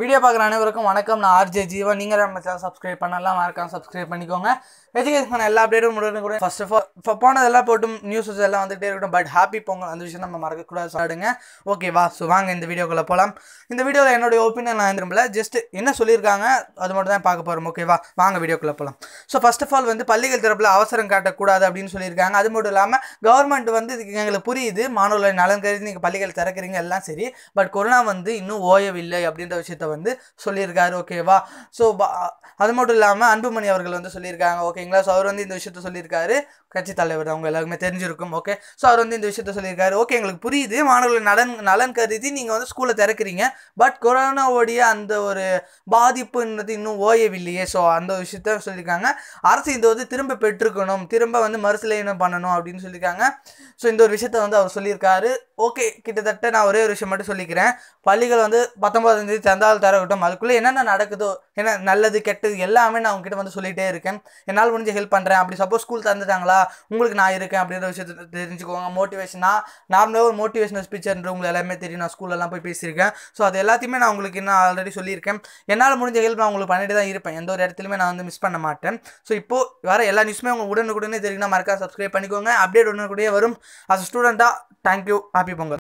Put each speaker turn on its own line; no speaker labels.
video பார்க்குற அனைவருக்கும் வணக்கம் நான் ஆர்ஜே ஜீவா நீங்கள் நம்ம சேனல் சப்ஸ்கிரைப் பண்ணலாம் மறக்காம சப்ஸ்கிரைப் பண்ணிக்கோங்க எஜுகேஷன் எல்லா அப்டேட்டும் முடிவு கூட ஃபர்ஸ்ட் ஆஃப் ஆல் இப்போ போனதெல்லாம் போட்டும் நியூஸ் எல்லாம் வந்துகிட்டே இருக்கட்டும் பட் ஹாப்பி பொங்கல் அந்த விஷயம் நம்ம மறக்கக்கூடாது சாடுங்க ஓகே வா ஸோ வாங்க இந்த வீடியோக்குள்ளே போகலாம் இந்த வீடியோவில் என்னுடைய ஒப்பீனியன் நான் திரும்பல ஜஸ்ட் என்ன சொல்லியிருக்காங்க அது மட்டும் தான் பார்க்க போகிறோம் ஓகேவா வாங்க வீடியோக்குள்ளே போகலாம் ஸோ ஃபர்ஸ்ட் ஆஃப் ஆல் வந்து பள்ளிகள் தரப்பில் அவசரம் காட்டக்கூடாது அப்படின்னு சொல்லியிருக்காங்க அது மட்டும் இல்லாமல் கவர்மெண்ட் வந்து இதுக்கு எங்களுக்கு புரியுது மாணவர்கள் நலன் கருதி நீங்கள் பள்ளிகள் திறக்கிறீங்க எல்லாம் சரி பட் கொரோனா வந்து இன்னும் ஓயவில்லை அப்படின்ற விஷயத்த வந்து சொல்லியிருக்காரு ஓகேவா ஸோ அது மட்டும் இல்லாமல் அன்புமணி அவர்கள் வந்து சொல்லியிருக்காங்க ஓகேங்களா ஸோ அவர் வந்து இந்த விஷயத்த சொல்லியிருக்காரு கட்சி தலைவர் அவங்க எல்லாருமே தெரிஞ்சிருக்கும் ஓகே ஸோ அவர் வந்து இந்த விஷயத்த சொல்லியிருக்காரு ஓகே எங்களுக்கு புரியுது மாணவர்கள் நலன் நலன் கருதி நீங்கள் வந்து ஸ்கூலில் திறக்கிறீங்க பட் கொரோனாவுடைய அந்த ஒரு பாதிப்புன்றது இன்னும் ஓயவில்லையே ஸோ அந்த விஷயத்த சொல்லியிருக்காங்க அரசு இதை வந்து திரும்ப பெற்றுக்கணும் திரும்ப வந்து மறுசீலனம் பண்ணணும் அப்படின்னு சொல்லியிருக்காங்க ஸோ இந்த ஒரு விஷயத்த வந்து அவர் சொல்லியிருக்காரு ஓகே கிட்டத்தட்ட நான் ஒரே ஒரு விஷயம் மட்டும் சொல்லிக்கிறேன் பள்ளிகள் வந்து பத்தொன்பதாம் தேதி தந்தால் தரகட்டும் அதுக்குள்ளே என்னென்ன நடக்குதோ என்ன நல்லது கெட்டது எல்லாமே நான் அவங்ககிட்ட வந்து சொல்லிகிட்டே இருக்கேன் என்னால் முடிஞ்ச ஹெல்ப் பண்ணுறேன் அப்படி சப்போஸ் ஸ்கூல் தந்துட்டாங்களா உங்களுக்கு நான் இருக்கேன் அப்படின்ற விஷயத்த தெரிஞ்சுக்கோங்க மோட்டிவேஷனாக நார்மலாக ஒரு மோட்டிவேஷனல் ஸ்பீச்சர்ன்ற உங்களுக்கு எல்லாமே தெரியும் நான் ஸ்கூல்லலாம் போய் பேசியிருக்கேன் ஸோ அது எல்லாத்தையுமே நான் உங்களுக்கு இன்னும் ஆல்ரெடி சொல்லியிருக்கேன் என்னால் முடிஞ்ச ஹெல்ப் நான் உங்களுக்கு பண்ணிட்டு தான் இருப்பேன் எந்த ஒரு இடத்துலையுமே நான் வந்து மிஸ் பண்ண மாட்டேன் ஸோ இப்போ வர எல்லா நியூஸுமே உங்கள் உடனுக்குடனே தெரியுங்கன்னா மறக்காம சப்ஸ்கிரைப் பண்ணிக்கோங்க அப்டேட் உடனுக்குடியே வரும் அஸ் ஸ்டூடெண்ட்டாக தேங்க்யூ ஹாப்பி பொங்கல்